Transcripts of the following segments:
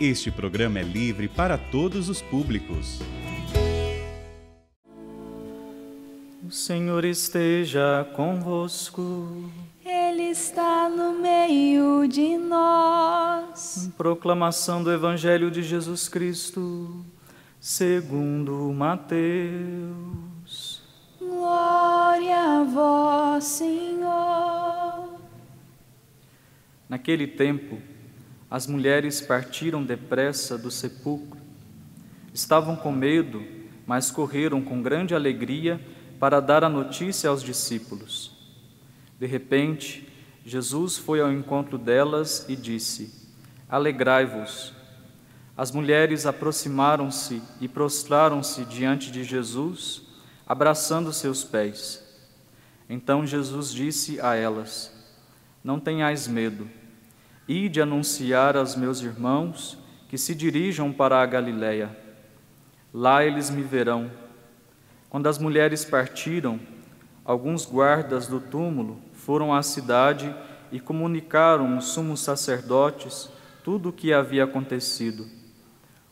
Este programa é livre para todos os públicos. O Senhor esteja convosco. Ele está no meio de nós. Proclamação do Evangelho de Jesus Cristo, segundo Mateus. Glória a vós, Senhor. Naquele tempo, as mulheres partiram depressa do sepulcro. Estavam com medo, mas correram com grande alegria para dar a notícia aos discípulos. De repente, Jesus foi ao encontro delas e disse: Alegrai-vos. As mulheres aproximaram-se e prostraram-se diante de Jesus, abraçando seus pés. Então Jesus disse a elas: Não tenhais medo de anunciar aos meus irmãos que se dirijam para a Galiléia. Lá eles me verão. Quando as mulheres partiram, alguns guardas do túmulo foram à cidade e comunicaram aos sumos sacerdotes tudo o que havia acontecido.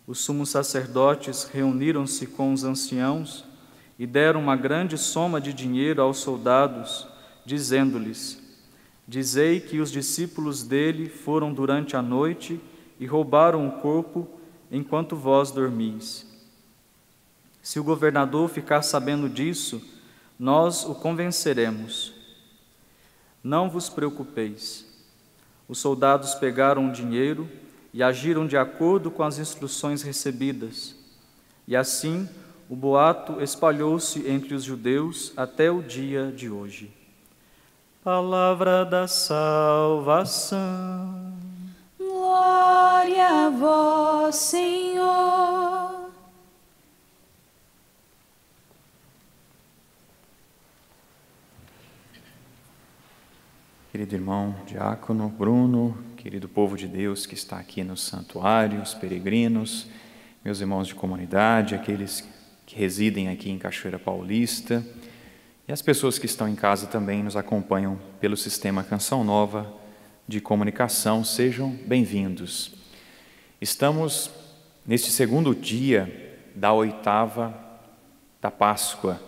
Os sumos sacerdotes reuniram-se com os anciãos e deram uma grande soma de dinheiro aos soldados, dizendo-lhes: Dizei que os discípulos dele foram durante a noite e roubaram o corpo enquanto vós dormis. Se o governador ficar sabendo disso, nós o convenceremos. Não vos preocupeis. Os soldados pegaram o dinheiro e agiram de acordo com as instruções recebidas. E assim o boato espalhou-se entre os judeus até o dia de hoje. Palavra da salvação. Glória a vós, Senhor. Querido irmão diácono Bruno, querido povo de Deus que está aqui no santuário, os peregrinos, meus irmãos de comunidade, aqueles que residem aqui em Cachoeira Paulista, e as pessoas que estão em casa também nos acompanham pelo sistema Canção Nova de comunicação, sejam bem-vindos. Estamos neste segundo dia da oitava da Páscoa.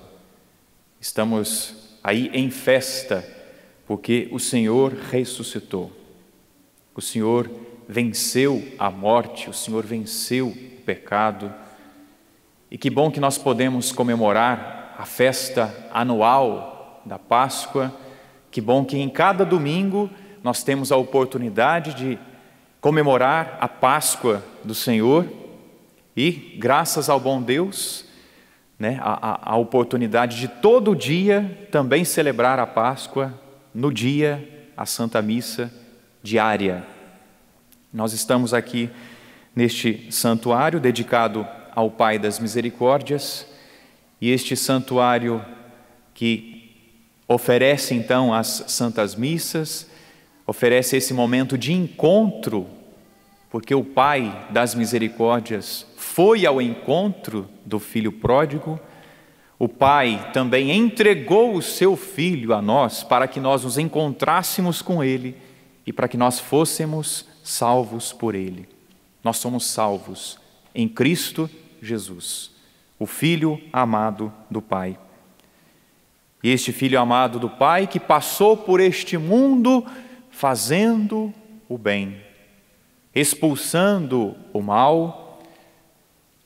Estamos aí em festa, porque o Senhor ressuscitou. O Senhor venceu a morte, o Senhor venceu o pecado. E que bom que nós podemos comemorar a festa anual da Páscoa. Que bom que em cada domingo nós temos a oportunidade de comemorar a Páscoa do Senhor e, graças ao bom Deus, né, a, a, oportunidade de todo dia também celebrar a Páscoa no dia, a Santa Missa diária. Nós estamos aqui neste santuário dedicado ao Pai das Misericórdias e este santuário que oferece então as santas missas, oferece esse momento de encontro, porque o Pai das misericórdias foi ao encontro do filho pródigo. O Pai também entregou o seu Filho a nós para que nós nos encontrássemos com Ele e para que nós fôssemos salvos por Ele. Nós somos salvos em Cristo Jesus o filho amado do Pai. E este filho amado do Pai que passou por este mundo fazendo o bem, expulsando o mal,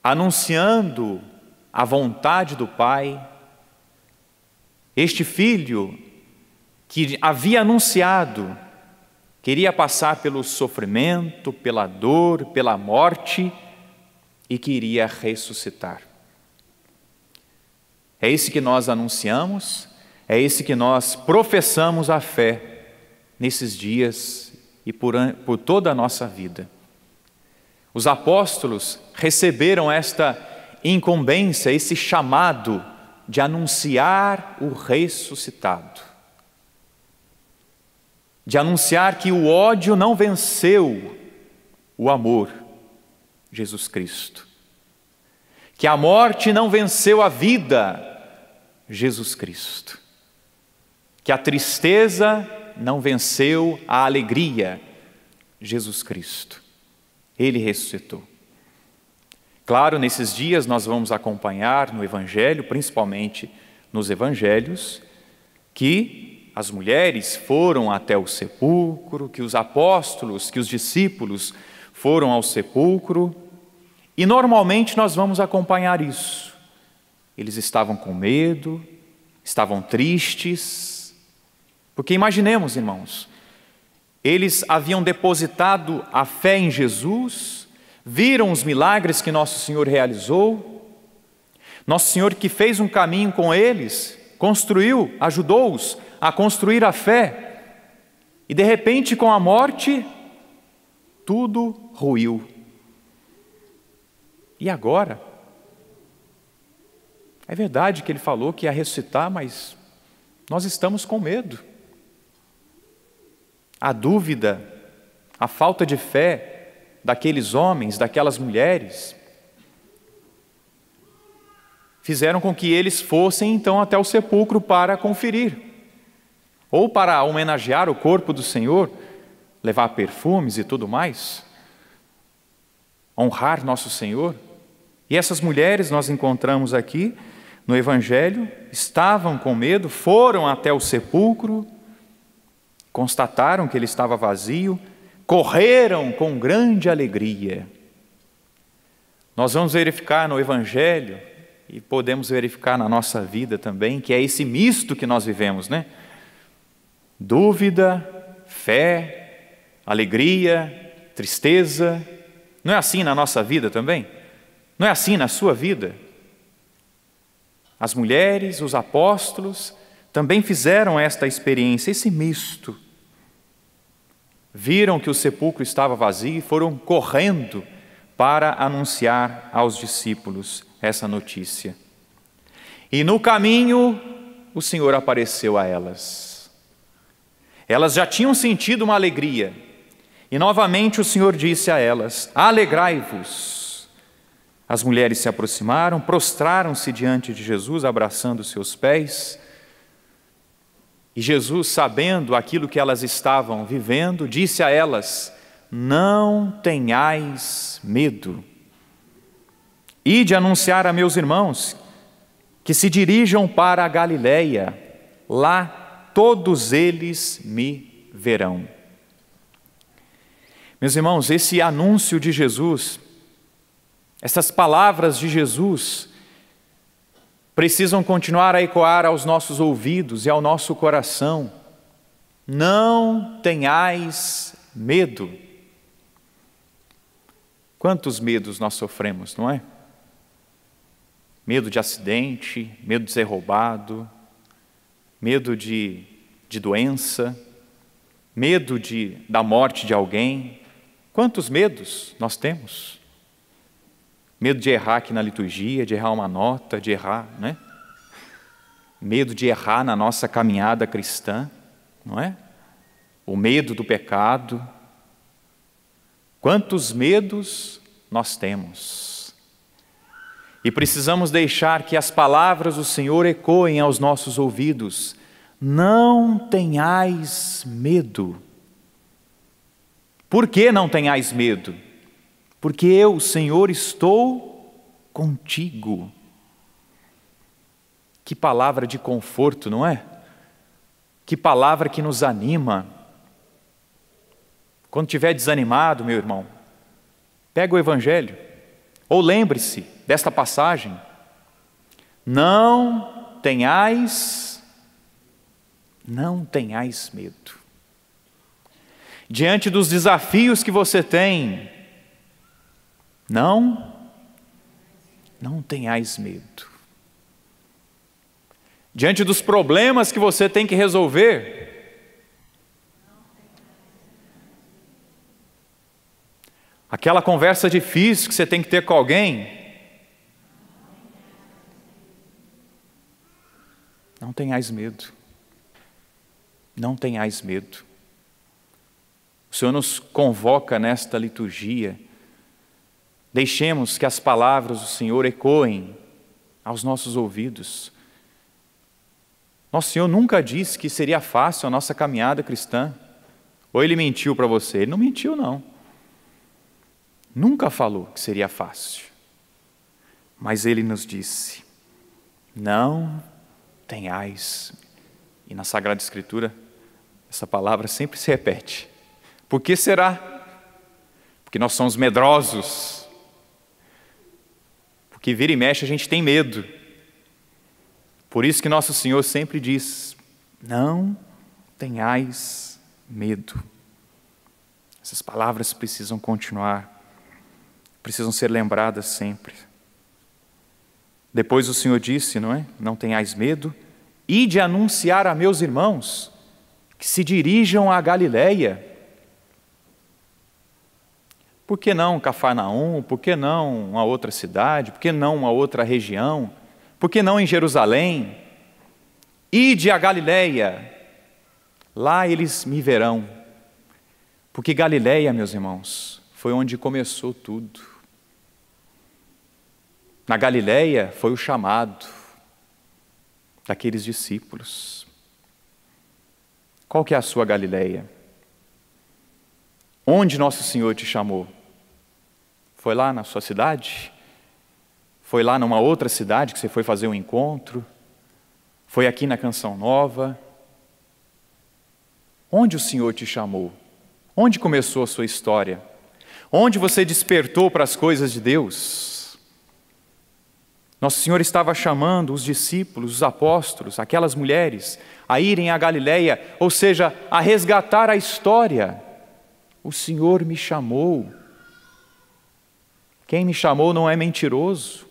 anunciando a vontade do Pai. Este filho que havia anunciado queria passar pelo sofrimento, pela dor, pela morte e queria ressuscitar. É isso que nós anunciamos, é isso que nós professamos a fé nesses dias e por, por toda a nossa vida. Os apóstolos receberam esta incumbência, esse chamado de anunciar o ressuscitado, de anunciar que o ódio não venceu o amor, Jesus Cristo, que a morte não venceu a vida, Jesus Cristo. Que a tristeza não venceu a alegria, Jesus Cristo. Ele ressuscitou. Claro, nesses dias nós vamos acompanhar no Evangelho, principalmente nos Evangelhos, que as mulheres foram até o sepulcro, que os apóstolos, que os discípulos foram ao sepulcro, e normalmente nós vamos acompanhar isso. Eles estavam com medo, estavam tristes, porque imaginemos, irmãos, eles haviam depositado a fé em Jesus, viram os milagres que Nosso Senhor realizou, Nosso Senhor que fez um caminho com eles, construiu, ajudou-os a construir a fé, e de repente, com a morte, tudo ruiu. E agora? É verdade que ele falou que ia ressuscitar, mas nós estamos com medo. A dúvida, a falta de fé daqueles homens, daquelas mulheres, fizeram com que eles fossem então até o sepulcro para conferir, ou para homenagear o corpo do Senhor, levar perfumes e tudo mais, honrar nosso Senhor. E essas mulheres nós encontramos aqui no Evangelho estavam com medo, foram até o sepulcro, constataram que ele estava vazio, correram com grande alegria. Nós vamos verificar no Evangelho, e podemos verificar na nossa vida também, que é esse misto que nós vivemos, né? Dúvida, fé, alegria, tristeza. Não é assim na nossa vida também? Não é assim na sua vida? As mulheres, os apóstolos também fizeram esta experiência, esse misto. Viram que o sepulcro estava vazio e foram correndo para anunciar aos discípulos essa notícia. E no caminho, o Senhor apareceu a elas. Elas já tinham sentido uma alegria, e novamente o Senhor disse a elas: Alegrai-vos. As mulheres se aproximaram, prostraram-se diante de Jesus, abraçando seus pés. E Jesus, sabendo aquilo que elas estavam vivendo, disse a elas: Não tenhais medo. Ide anunciar a meus irmãos que se dirijam para a Galileia, lá todos eles me verão. Meus irmãos, esse anúncio de Jesus essas palavras de Jesus precisam continuar a ecoar aos nossos ouvidos e ao nosso coração. Não tenhais medo. Quantos medos nós sofremos, não é? Medo de acidente, medo de ser roubado, medo de, de doença, medo de, da morte de alguém. Quantos medos nós temos? Medo de errar aqui na liturgia, de errar uma nota, de errar, né? Medo de errar na nossa caminhada cristã, não é? O medo do pecado. Quantos medos nós temos? E precisamos deixar que as palavras do Senhor ecoem aos nossos ouvidos. Não tenhais medo. Por que não tenhais medo? porque eu, Senhor, estou contigo. Que palavra de conforto, não é? Que palavra que nos anima. Quando estiver desanimado, meu irmão, pega o Evangelho, ou lembre-se desta passagem: não tenhais, não tenhais medo. Diante dos desafios que você tem, não, não tenhais medo. Diante dos problemas que você tem que resolver, aquela conversa difícil que você tem que ter com alguém, não tenhais medo. Não tenhais medo. O Senhor nos convoca nesta liturgia Deixemos que as palavras do Senhor ecoem aos nossos ouvidos. Nosso Senhor nunca disse que seria fácil a nossa caminhada cristã. Ou ele mentiu para você? Ele não mentiu, não. Nunca falou que seria fácil. Mas ele nos disse: Não tenhais. E na Sagrada Escritura, essa palavra sempre se repete. Por que será? Porque nós somos medrosos porque vira e mexe a gente tem medo. Por isso que nosso Senhor sempre diz: não tenhais medo. Essas palavras precisam continuar, precisam ser lembradas sempre. Depois o Senhor disse, não é? Não tenhais medo, e de anunciar a meus irmãos que se dirijam à Galileia por que não Cafarnaum? Por que não uma outra cidade? Por que não uma outra região? Por que não em Jerusalém? Ide a Galileia, lá eles me verão. Porque Galileia, meus irmãos, foi onde começou tudo. Na Galileia foi o chamado daqueles discípulos. Qual que é a sua Galileia? Onde nosso Senhor te chamou? Foi lá na sua cidade? Foi lá numa outra cidade que você foi fazer um encontro? Foi aqui na Canção Nova? Onde o Senhor te chamou? Onde começou a sua história? Onde você despertou para as coisas de Deus? Nosso Senhor estava chamando os discípulos, os apóstolos, aquelas mulheres, a irem à Galiléia, ou seja, a resgatar a história o Senhor me chamou. Quem me chamou não é mentiroso.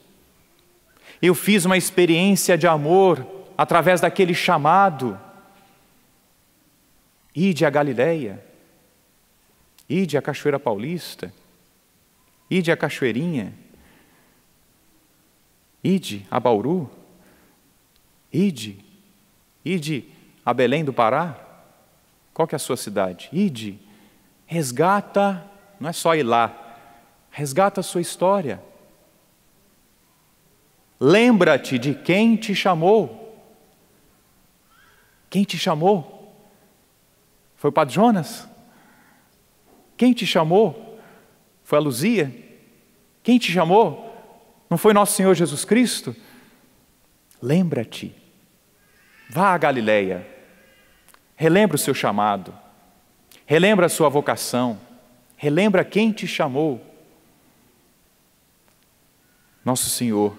Eu fiz uma experiência de amor através daquele chamado. Ide a Galileia, ide a Cachoeira Paulista, ide a Cachoeirinha, ide a Bauru, ide, ide a Belém do Pará. Qual que é a sua cidade? Ide resgata, não é só ir lá, resgata a sua história. Lembra-te de quem te chamou. Quem te chamou? Foi o Padre Jonas? Quem te chamou? Foi a Luzia? Quem te chamou? Não foi nosso Senhor Jesus Cristo? Lembra-te. Vá à Galileia. Relembra o seu chamado. Relembra a sua vocação. Relembra quem te chamou. Nosso Senhor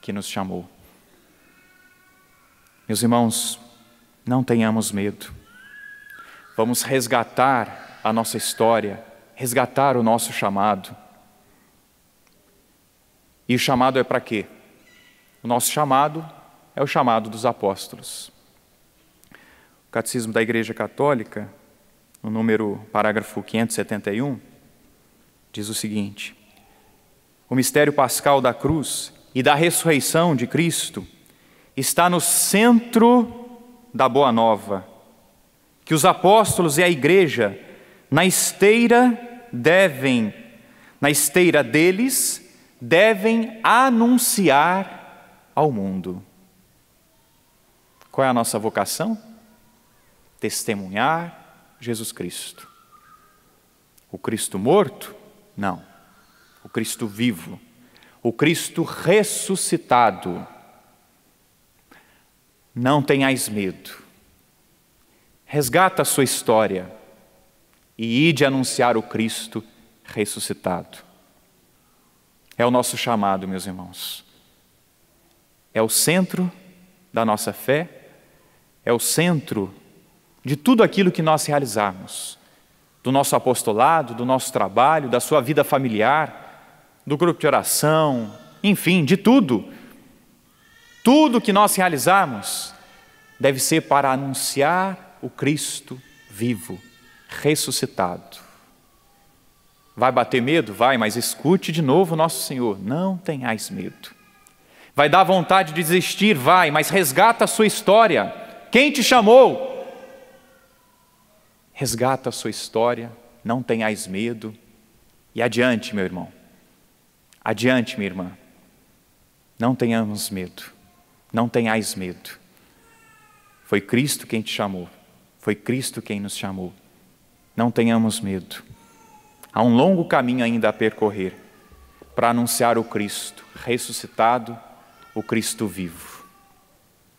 que nos chamou. Meus irmãos, não tenhamos medo. Vamos resgatar a nossa história, resgatar o nosso chamado. E o chamado é para quê? O nosso chamado é o chamado dos apóstolos. O Catecismo da Igreja Católica no número parágrafo 571, diz o seguinte: O mistério pascal da cruz e da ressurreição de Cristo está no centro da boa nova, que os apóstolos e a igreja na esteira devem, na esteira deles, devem anunciar ao mundo. Qual é a nossa vocação? Testemunhar, Jesus Cristo. O Cristo morto? Não. O Cristo vivo. O Cristo ressuscitado. Não tenhais medo. Resgata a sua história e ide anunciar o Cristo ressuscitado. É o nosso chamado, meus irmãos. É o centro da nossa fé, é o centro de tudo aquilo que nós realizarmos, do nosso apostolado, do nosso trabalho, da sua vida familiar, do grupo de oração, enfim, de tudo. Tudo que nós realizarmos deve ser para anunciar o Cristo vivo, ressuscitado. Vai bater medo? Vai, mas escute de novo nosso Senhor. Não tenhais medo. Vai dar vontade de desistir? Vai, mas resgata a sua história. Quem te chamou? resgata a sua história, não tenhais medo. E adiante, meu irmão. Adiante, minha irmã. Não tenhamos medo. Não tenhais medo. Foi Cristo quem te chamou. Foi Cristo quem nos chamou. Não tenhamos medo. Há um longo caminho ainda a percorrer para anunciar o Cristo ressuscitado, o Cristo vivo.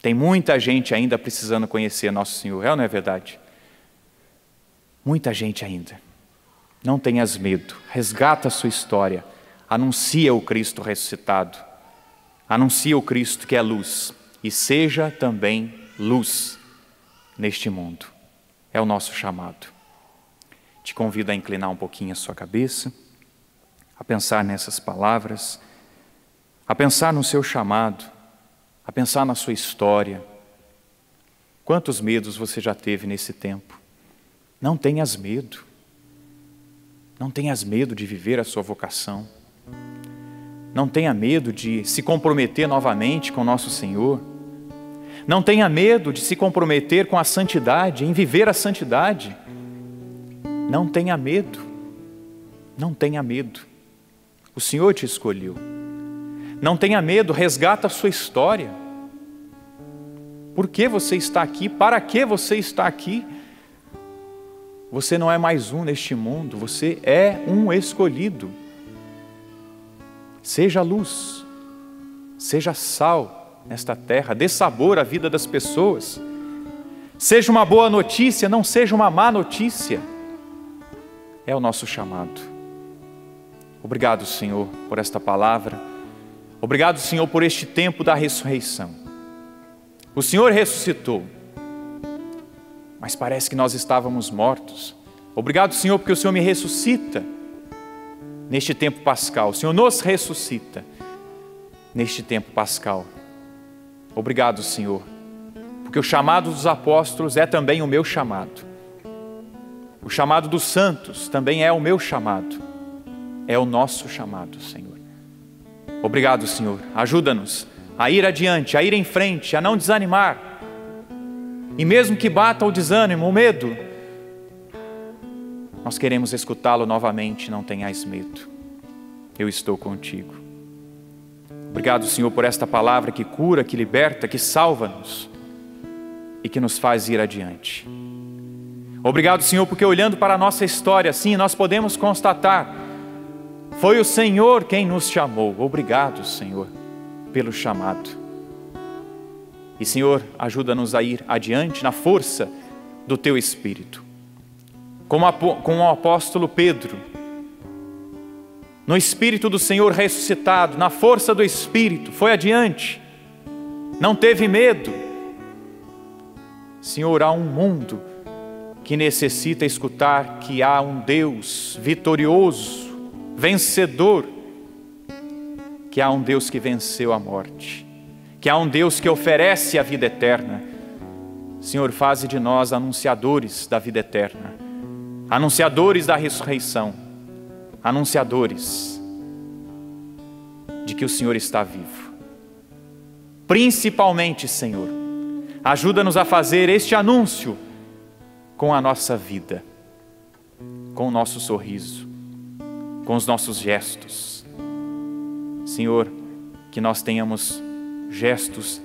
Tem muita gente ainda precisando conhecer nosso Senhor, é ou não é verdade? Muita gente ainda. Não tenhas medo, resgata a sua história, anuncia o Cristo ressuscitado, anuncia o Cristo que é luz e seja também luz neste mundo. É o nosso chamado. Te convido a inclinar um pouquinho a sua cabeça, a pensar nessas palavras, a pensar no seu chamado, a pensar na sua história. Quantos medos você já teve nesse tempo? Não tenhas medo. Não tenhas medo de viver a sua vocação. Não tenha medo de se comprometer novamente com nosso Senhor. Não tenha medo de se comprometer com a santidade, em viver a santidade. Não tenha medo. Não tenha medo. O Senhor te escolheu. Não tenha medo, resgata a sua história. Por que você está aqui? Para que você está aqui? Você não é mais um neste mundo, você é um escolhido. Seja luz, seja sal nesta terra, dê sabor à vida das pessoas. Seja uma boa notícia, não seja uma má notícia. É o nosso chamado. Obrigado, Senhor, por esta palavra. Obrigado, Senhor, por este tempo da ressurreição. O Senhor ressuscitou mas parece que nós estávamos mortos. Obrigado, Senhor, porque o Senhor me ressuscita neste tempo pascal. O Senhor nos ressuscita neste tempo pascal. Obrigado, Senhor, porque o chamado dos apóstolos é também o meu chamado. O chamado dos santos também é o meu chamado. É o nosso chamado, Senhor. Obrigado, Senhor. Ajuda-nos a ir adiante, a ir em frente, a não desanimar e mesmo que bata o desânimo, o medo, nós queremos escutá-lo novamente. Não tenhais medo, eu estou contigo. Obrigado, Senhor, por esta palavra que cura, que liberta, que salva-nos e que nos faz ir adiante. Obrigado, Senhor, porque olhando para a nossa história, sim, nós podemos constatar: foi o Senhor quem nos chamou. Obrigado, Senhor, pelo chamado. E, Senhor, ajuda-nos a ir adiante na força do Teu Espírito. Como, o apóstolo Pedro, no Espírito do Senhor ressuscitado, na força do Espírito, foi adiante, não teve medo. Senhor, há um mundo que necessita escutar que há um Deus vitorioso, vencedor, que há um Deus que venceu a morte que há um Deus que oferece a vida eterna. Senhor, faze de nós anunciadores da vida eterna, anunciadores da ressurreição, anunciadores de que o Senhor está vivo. Principalmente, Senhor, ajuda-nos a fazer este anúncio com a nossa vida, com o nosso sorriso, com os nossos gestos. Senhor, que nós tenhamos gestos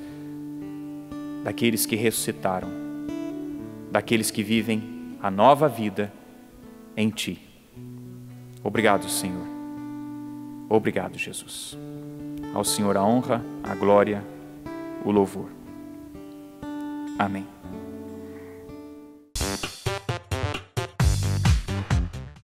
daqueles que ressuscitaram, daqueles que vivem a nova vida em Ti. Obrigado, Senhor. Obrigado, Jesus. Ao Senhor a honra, a glória, o louvor. Amém.